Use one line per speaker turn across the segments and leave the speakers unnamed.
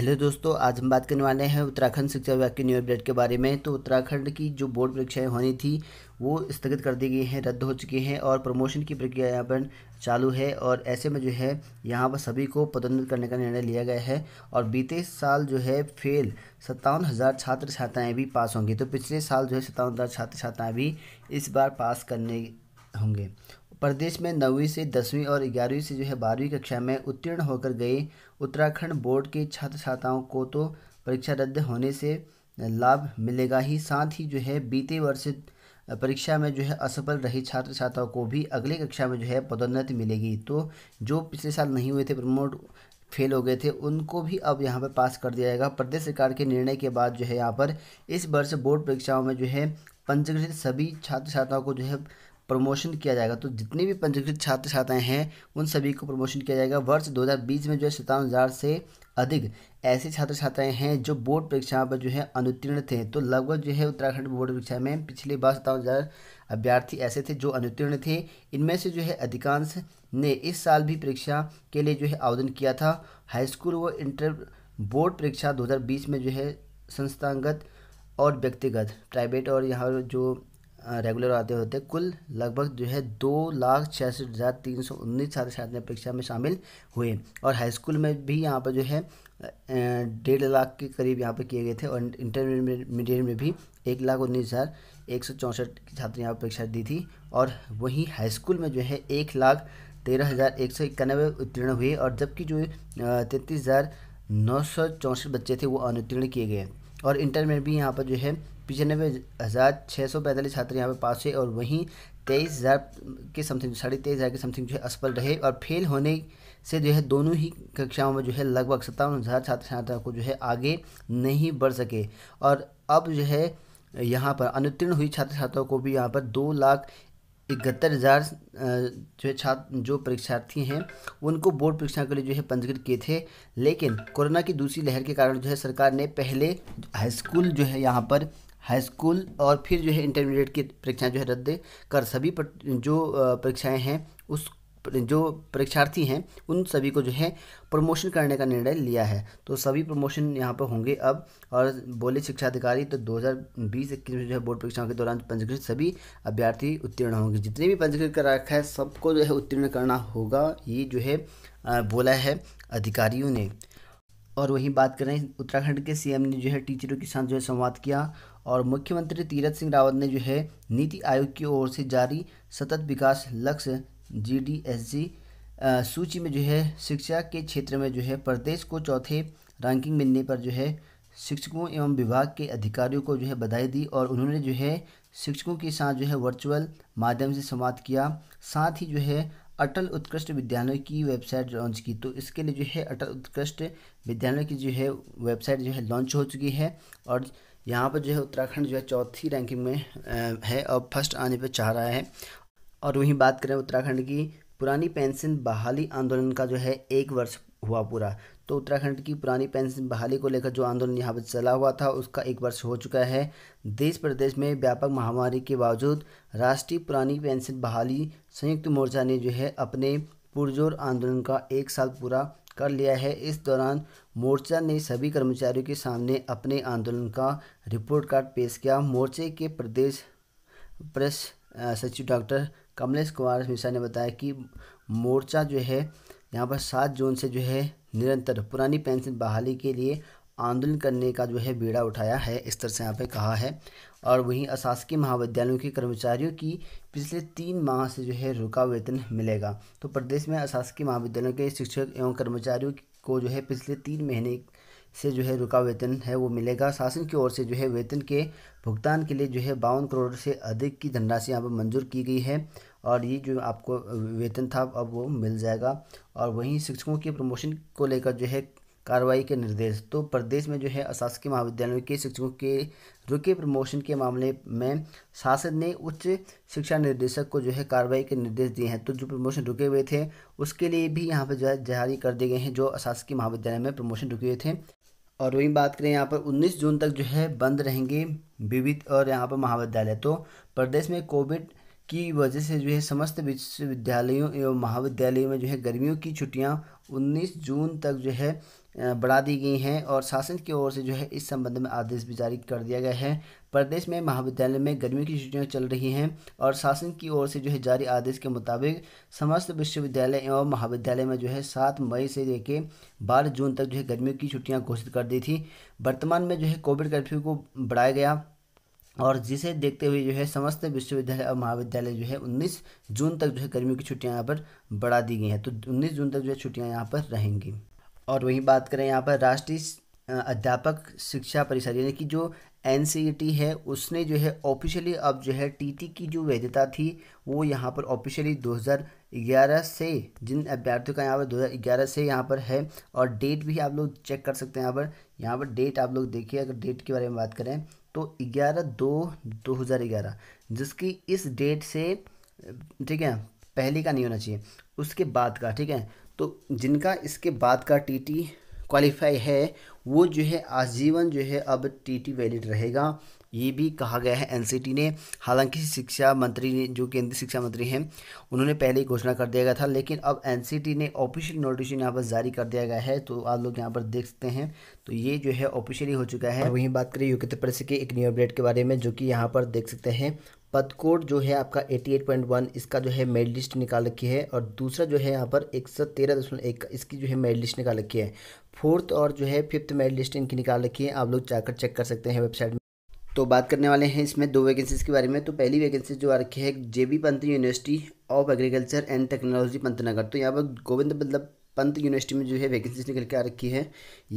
hello दोस्तों आज हम बात करने वाले हैं उत्तराखंड शिक्षा विभाग के न्यू अपडेट के बारे में तो उत्तराखंड की जो बोर्ड परीक्षाएं होनी थी वो स्थगित कर दी गई हैं रद्द हो चुकी हैं और प्रमोशन की प्रक्रिया यहाँ पर चालू है और ऐसे में जो है यहाँ पर सभी को पदोन्नत करने का निर्णय लिया गया है और बीते साल जो है फेल सत्तावन हज़ार छात्र छात्राएँ भी पास होंगी तो पिछले साल जो है सत्तावन हज़ार छात्र छात्राएँ भी इस बार पास करने होंगे प्रदेश में नौवीं से दसवीं और ग्यारहवीं से जो है बारहवीं कक्षा में उत्तीर्ण होकर गए उत्तराखंड बोर्ड के छात्र छात्राओं को तो परीक्षा रद्द होने से लाभ मिलेगा ही साथ ही जो है बीते वर्ष परीक्षा में जो है असफल रही छात्र छात्राओं को भी अगली कक्षा में जो है पदोन्नति मिलेगी तो जो पिछले साल नहीं हुए थे प्रमोट फेल हो गए थे उनको भी अब यहाँ पर पास कर दिया जाएगा प्रदेश सरकार के निर्णय के बाद जो है यहाँ पर इस वर्ष बोर्ड परीक्षाओं में जो है पंजीकृत सभी छात्र छात्राओं को जो है प्रमोशन किया जाएगा तो जितने भी पंजीकृत छात्र छात्राएं हैं उन सभी को प्रमोशन किया जाएगा वर्ष 2020 में जो है सत्तावन हज़ार से अधिक ऐसे छात्र छात्राएं हैं जो बोर्ड परीक्षाओं पर जो है अनुत्तीर्ण थे तो लगभग जो है उत्तराखंड बोर्ड परीक्षा में पिछले बार सत्तावन हज़ार अभ्यर्थी ऐसे थे जो अनुत्तीर्ण थे इनमें से जो है अधिकांश ने इस साल भी परीक्षा के लिए जो है आवेदन किया था हाईस्कूल व इंटर बोर्ड परीक्षा 2020 में जो है संस्थागत और व्यक्तिगत प्राइवेट और यहाँ जो रेगुलर आते होते कुल लगभग जो है दो लाख छियासठ हज़ार तीन सौ उन्नीस छात्र छात्राएं परीक्षा में शामिल हुए और हाई स्कूल में भी यहाँ पर जो है डेढ़ लाख के करीब यहाँ पर किए गए थे और इंटरमीडिएट में भी एक लाख उन्नीस हज़ार एक सौ चौंसठ छात्र यहाँ पर परीक्षा दी थी और वहीं हाई स्कूल में जो है एक लाख तेरह हज़ार एक सौ इक्यानवे उत्तीर्ण हुए और जबकि जो तैंतीस हज़ार नौ सौ चौंसठ बच्चे थे वो अनुत्तीर्ण किए गए और इंटर में भी यहाँ पर जो है पिचानबे हज़ार छः सौ पैंतालीस छात्र यहाँ पे पास हुए और वहीं तेईस हज़ार के समथिंग साढ़े तेईस हज़ार के समथिंग जो है असफल रहे और फेल होने से जो है दोनों ही कक्षाओं में जो है लगभग सत्तावन हज़ार छात्र छात्राओं को जो है आगे नहीं बढ़ सके और अब जो है यहाँ पर अनुत्तीर्ण हुई छात्र छात्राओं को भी यहाँ पर दो लाख इकहत्तर हज़ार जो है छात्र जो परीक्षार्थी हैं उनको बोर्ड परीक्षा के लिए जो है पंजीकृत किए थे लेकिन कोरोना की दूसरी लहर के कारण जो है सरकार ने पहले हाई स्कूल जो है यहाँ पर हाई स्कूल और फिर जो है इंटरमीडिएट की परीक्षाएं जो है रद्द कर सभी पर, जो परीक्षाएं हैं उस जो परीक्षार्थी हैं उन सभी को जो है प्रमोशन करने का निर्णय लिया है तो सभी प्रमोशन यहाँ पर होंगे अब और बोले शिक्षा अधिकारी तो 2020 इक्कीस में जो है बोर्ड परीक्षाओं के दौरान पंजीकृत सभी अभ्यर्थी उत्तीर्ण होंगे जितने भी पंजीकृत कर रखा है सबको जो है उत्तीर्ण करना होगा ये जो है बोला है अधिकारियों ने और वहीं बात करें उत्तराखंड के सीएम ने जो है टीचरों के साथ जो है संवाद किया और मुख्यमंत्री तीरथ सिंह रावत ने जो है नीति आयोग की ओर से जारी सतत विकास लक्ष्य जी सूची में जो है शिक्षा के क्षेत्र में जो है प्रदेश को चौथे रैंकिंग मिलने पर जो है शिक्षकों एवं विभाग के अधिकारियों को जो है बधाई दी और उन्होंने जो है शिक्षकों के साथ जो है वर्चुअल माध्यम से संवाद किया साथ ही जो है अटल उत्कृष्ट विद्यालय की वेबसाइट लॉन्च की तो इसके लिए जो है अटल उत्कृष्ट विद्यालय की जो है वेबसाइट जो है लॉन्च हो चुकी है और यहाँ पर जो है उत्तराखंड जो है चौथी रैंकिंग में है और फर्स्ट आने पर चाह रहा है और वहीं बात करें उत्तराखंड की पुरानी पेंशन बहाली आंदोलन का जो है एक वर्ष हुआ पूरा तो उत्तराखंड की पुरानी पेंशन बहाली को लेकर जो आंदोलन यहाँ पर चला हुआ था उसका एक वर्ष हो चुका है देश प्रदेश में व्यापक महामारी के बावजूद राष्ट्रीय पुरानी पेंशन बहाली संयुक्त मोर्चा ने जो है अपने पुरजोर आंदोलन का एक साल पूरा कर लिया है इस दौरान मोर्चा ने सभी कर्मचारियों के सामने अपने आंदोलन का रिपोर्ट कार्ड पेश किया मोर्चे के प्रदेश प्रेस सचिव डॉक्टर कमलेश कुमार मिश्रा ने बताया कि मोर्चा जो है यहाँ पर सात जून से जो है निरंतर पुरानी पेंशन बहाली के लिए आंदोलन करने का जो है बीड़ा उठाया है इस तरह से यहाँ पे कहा है और वहीं अशासकीय महाविद्यालयों के कर्मचारियों की पिछले तीन माह से जो है रुका वेतन मिलेगा तो प्रदेश में अशासकीय महाविद्यालयों के शिक्षक एवं कर्मचारियों को जो है पिछले तीन महीने से जो है रुका वेतन है वो मिलेगा शासन की ओर से जो है वेतन के भुगतान के लिए जो है बावन करोड़ से अधिक की धनराशि यहाँ पर मंजूर की गई है और ये जो आपको वेतन था अब वो मिल जाएगा और वहीं शिक्षकों के प्रमोशन को लेकर जो है कार्रवाई के निर्देश तो प्रदेश में जो है अशासकीय महाविद्यालयों के शिक्षकों के रुके प्रमोशन के मामले में शासन ने उच्च शिक्षा निर्देशक को जो है कार्रवाई के निर्देश दिए हैं तो जो प्रमोशन रुके हुए थे उसके लिए भी यहाँ पर जो है जारी कर दिए गए हैं जो अशासकीय महाविद्यालय में प्रमोशन रुके हुए थे और वहीं बात करें यहाँ पर 19 जून तक जो है बंद रहेंगे विविध और यहाँ पर महाविद्यालय तो प्रदेश में कोविड की वजह से जो है समस्त विश्वविद्यालयों एवं महाविद्यालयों में जो है गर्मियों की छुट्टियाँ 19 जून तक जो है बढ़ा दी गई हैं और शासन की ओर से जो है इस संबंध में आदेश भी जारी कर दिया गया है प्रदेश में महाविद्यालय में गर्मी की छुट्टियां चल रही हैं और शासन की ओर से जो है जारी आदेश के मुताबिक समस्त विश्वविद्यालय एवं महाविद्यालय में जो है सात मई से लेकर बारह जून तक जो है गर्मी की छुट्टियाँ घोषित कर दी थी वर्तमान में जो है कोविड कर्फ्यू को बढ़ाया गया और जिसे देखते हुए जो है समस्त विश्वविद्यालय और महाविद्यालय जो है 19 जून तक जो है गर्मियों की छुट्टियां यहाँ पर बढ़ा दी गई हैं तो 19 जून तक जो है छुट्टियां यहाँ पर रहेंगी और वहीं बात करें यहाँ पर राष्ट्रीय अध्यापक शिक्षा परिषद यानी कि जो एन e है उसने जो है ऑफिशियली अब जो है टी की जो वैधता थी वो यहाँ पर ऑफिशियली 2011 से जिन अभ्यर्थियों का यहाँ पर 2011 से यहाँ पर है और डेट भी आप लोग चेक कर सकते हैं यहाँ पर यहाँ पर डेट आप लोग देखिए अगर डेट के बारे में बात करें तो ग्यारह दो दो हज़ार ग्यारह जिसकी इस डेट से ठीक है पहले का नहीं होना चाहिए उसके बाद का ठीक है तो जिनका इसके बाद का टीटी क्वालिफाई है वो जो है आजीवन जो है अब टीटी वैलिड रहेगा ये भी कहा गया है एनसीटी ने हालांकि शिक्षा मंत्री ने जो केंद्रीय शिक्षा मंत्री हैं उन्होंने पहले ही घोषणा कर दिया गया था लेकिन अब एनसीटी ने ऑफिशियल नोटिफिकेशन यहाँ पर जारी कर दिया गया है तो आप लोग यहाँ पर देख सकते हैं तो ये जो है ऑफिशियली हो चुका है वहीं बात करें यूके प्रदेश के एक न्यू अपडेट के बारे में जो कि यहाँ पर देख सकते हैं पद कोड जो है आपका 88.1 इसका जो है मेड लिस्ट निकाल रखी है और दूसरा जो है यहाँ पर एक सौ तेरह दशमलव एक इसकी जो है मेड लिस्ट निकाल रखी है फोर्थ और जो है फिफ्थ मेड लिस्ट इनकी निकाल रखी है आप लोग जाकर चेक कर सकते हैं वेबसाइट में तो बात करने वाले हैं इसमें दो वैकेंसीज़ के बारे में तो पहली वैकेंसी जो आ रखी है B Pant university of agriculture and technology Pantnagar तो यहाँ पर गोविंद मतलब पंत यूनिवर्सिटी में जो है वैकेंसीज निकल के आ रखी है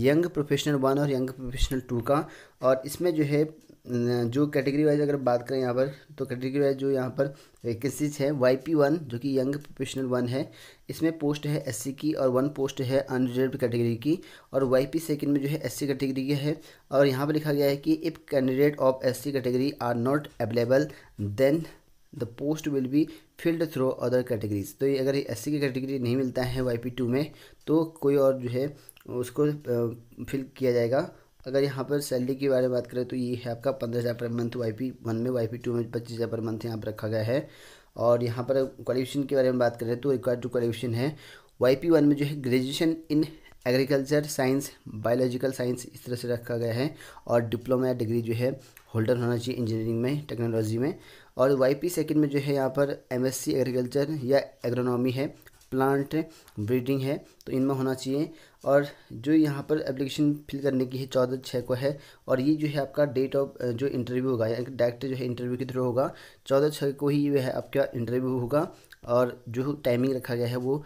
यंग प्रोफेशनल वन और यंग प्रोफेशनल टू का और इसमें जो है जो कैटेगरी वाइज अगर बात करें यहाँ पर तो कैटेगरी वाइज जो यहाँ पर वैकेंसीज है वाई पी वन जो कि यंग प्रोफेशनल वन है इसमें पोस्ट है एससी की और वन पोस्ट है अनरिजर्व कैटेगरी की और वाई पी सेकेंड में जो है एससी कैटेगरी की है और यहाँ पर लिखा गया है कि if candidate of SC category are not available then the post will be filled through other categories तो ये अगर एस की कैटेगरी नहीं मिलता है वाई पी टू में तो कोई और जो है उसको फिल किया जाएगा अगर यहाँ पर सैलरी के बारे में बात करें तो ये है आपका पंद्रह हज़ार पर मंथ वाई पी वन में वाई पी टू में पच्चीस हज़ार पर मंथ यहाँ पर रखा गया है और यहाँ पर क्वालिफिकेशन के बारे में बात करें तो रिक्वायर्ड टू क्वालिफिकेशन है वाई पी वन में जो है graduation in agriculture science biological science इस तरह से रखा गया है और डिप्लोमा या डिग्री जो है होल्डर होना चाहिए इंजीनियरिंग में टेक्नोलॉजी में और वाई पी सेकेंड में जो है यहाँ पर एम एस सी एग्रीकल्चर या एग्रोनॉमी है प्लांट ब्रीडिंग है तो इनमें होना चाहिए और जो यहाँ पर एप्लीकेशन फिल करने की है चौदह छः को है और ये जो है आपका डेट ऑफ जो इंटरव्यू होगा यानी कि डायरेक्ट जो है इंटरव्यू के थ्रू होगा चौदह छः को ही जो है आपका इंटरव्यू होगा और जो टाइमिंग रखा गया है वो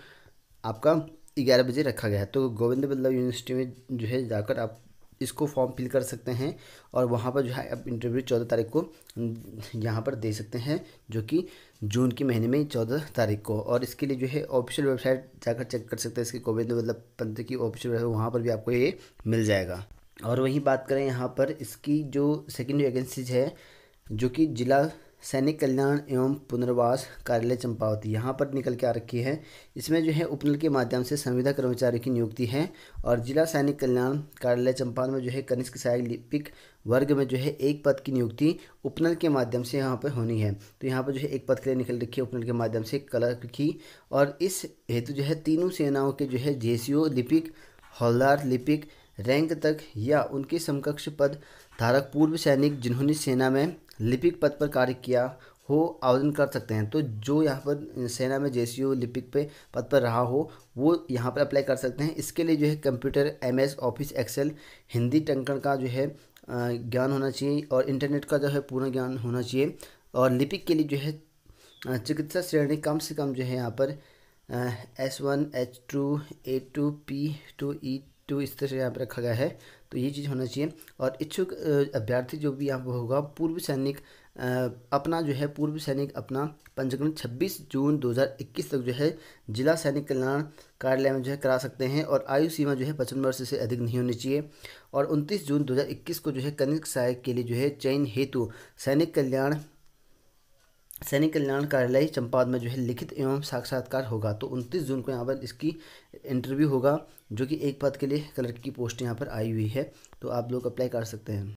आपका ग्यारह बजे रखा गया है तो गोविंद बल्लभ यूनिवर्सिटी में जो है जाकर आप इसको फॉर्म फिल कर सकते हैं और वहाँ पर जो है आप इंटरव्यू चौदह तारीख को हम्म, यहाँ पर दे सकते हैं जो कि जून के महीने में चौदह तारीख को और इसके लिए जो है ऑफिशियल वेबसाइट जाकर चेक कर सकते हैं इसके कोविंद मतलब पंत की ऑफिशियल वेबसाइट वहाँ पर भी आपको ये मिल जाएगा और वहीं बात करें यहाँ पर इसकी जो सेकेंड वैकेंसीज है जो कि जिला सैनिक कल्याण एवं पुनर्वास कार्यालय चंपावती यहाँ पर निकल के आ रखी है इसमें जो है उपनल के माध्यम से संविदा कर्मचारी की नियुक्ति है और जिला सैनिक कल्याण कार्यालय चंपावत में जो है कनिष्क सहायक लिपिक वर्ग में जो है एक पद की नियुक्ति उपनल के माध्यम से यहाँ पर होनी है तो यहाँ पर जो है एक पद के लिए निकल रखी है उपनल के माध्यम से कलर की और इस हेतु जो है तीनों सेनाओं के जो है जे लिपिक हौलदार लिपिक रैंक तक या उनके समकक्ष पद धारक पूर्व सैनिक जिन्होंने सेना में लिपिक पद पर कार्य किया हो आवेदन कर सकते हैं तो जो यहाँ पर सेना में जे लिपिक पे पद पर रहा हो वो यहाँ पर अप्लाई कर सकते हैं इसके लिए जो है computer MS office excel Hindi टंकण का जो है ज्ञान होना चाहिए और इंटरनेट का जो है पूर्ण ज्ञान होना चाहिए और लिपिक के लिए जो है चिकित्सा श्रेणी कम से कम जो है यहाँ पर S one H two A two P two E two इस तरह से यहाँ पर रखा गया है तो ये चीज़ होना चाहिए और इच्छुक अभ्यर्थी जो भी यहाँ पर होगा पूर्व सैनिक अपना जो है पूर्व सैनिक अपना पंजीकरण 26 जून 2021 तक जो है जिला सैनिक कल्याण कार्यालय में जो है करा सकते हैं और आयु सीमा जो है पचपन वर्ष से अधिक नहीं होनी चाहिए और 29 जून 2021 को जो है कनिष्क सहायक के लिए जो है चयन हेतु सैनिक कल्याण सैनिक कल्याण कार्यालय चंपावत में जो है लिखित एवं साक्षात्कार होगा तो 29 जून को यहाँ पर इसकी इंटरव्यू होगा जो कि एक पद के लिए कलर की पोस्ट यहाँ पर आई हुई है तो आप लोग अप्लाई कर सकते हैं